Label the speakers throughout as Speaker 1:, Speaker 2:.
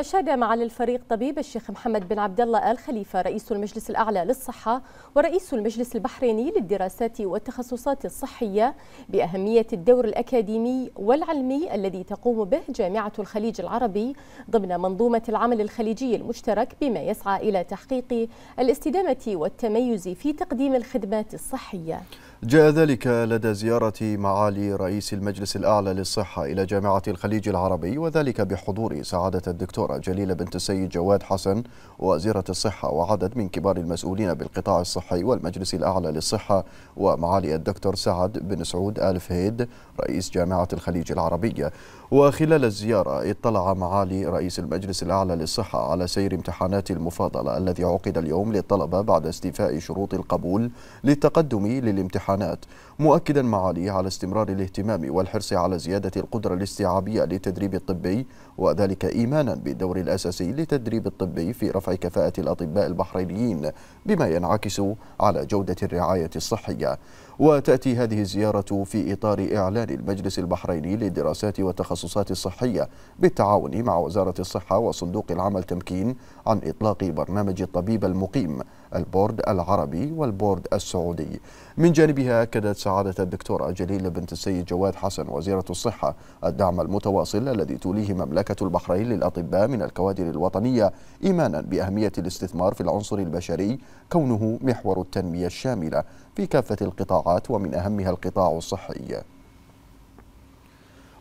Speaker 1: أشاد معالي الفريق طبيب الشيخ محمد بن عبد الله آل خليفة رئيس المجلس الأعلى للصحة ورئيس المجلس البحريني للدراسات والتخصصات الصحية بأهمية الدور الأكاديمي والعلمي الذي تقوم به جامعة الخليج العربي ضمن منظومة العمل الخليجي المشترك بما يسعى إلى تحقيق الاستدامة والتميز في تقديم الخدمات الصحية.
Speaker 2: جاء ذلك لدى زيارة معالي رئيس المجلس الأعلى للصحة إلى جامعة الخليج العربي وذلك بحضور سعادة الدكتورة جليلة بنت السيد جواد حسن وزيرة الصحة وعدد من كبار المسؤولين بالقطاع الصحي والمجلس الأعلى للصحة ومعالي الدكتور سعد بن سعود آل فهيد رئيس جامعة الخليج العربية وخلال الزيارة اطلع معالي رئيس المجلس الأعلى للصحة على سير امتحانات المفاضلة الذي عقد اليوم للطلبة بعد استيفاء شروط القبول للتقدم للامتحان الامتحانات مؤكدا معاليه على استمرار الاهتمام والحرص على زيادة القدرة الاستيعابية للتدريب الطبي وذلك إيمانا بالدور الأساسي للتدريب الطبي في رفع كفاءة الأطباء البحرينيين بما ينعكس على جودة الرعاية الصحية وتأتي هذه الزيارة في إطار إعلان المجلس البحريني للدراسات والتخصصات الصحية بالتعاون مع وزارة الصحة وصندوق العمل تمكين عن إطلاق برنامج الطبيب المقيم البورد العربي والبورد السعودي من جانبها أكدت سعادة الدكتورة جليلة بنت السيد جواد حسن وزيرة الصحة الدعم المتواصل الذي توليه مملكة البحرين للأطباء من الكوادر الوطنية إيمانا بأهمية الاستثمار في العنصر البشري كونه محور التنمية الشاملة في كافة القطاعات ومن أهمها القطاع الصحي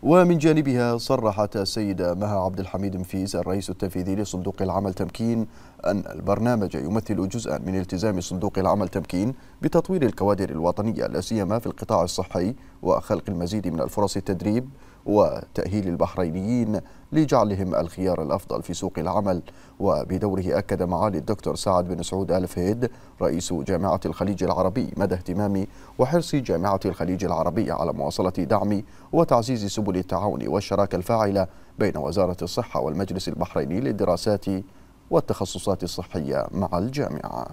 Speaker 2: ومن جانبها صرحت السيدة مها عبد الحميد مفيز الرئيس التنفيذي لصندوق العمل تمكين أن البرنامج يمثل جزءا من التزام صندوق العمل تمكين بتطوير الكوادر الوطنية لا سيما في القطاع الصحي وخلق المزيد من الفرص التدريب وتأهيل البحرينيين لجعلهم الخيار الأفضل في سوق العمل وبدوره أكد معالي الدكتور سعد بن سعود آل فهيد رئيس جامعة الخليج العربي مدى اهتمام وحرص جامعة الخليج العربي على مواصلة دعم وتعزيز سبل التعاون والشراكة الفاعلة بين وزارة الصحة والمجلس البحريني للدراسات والتخصصات الصحية مع
Speaker 1: الجامعة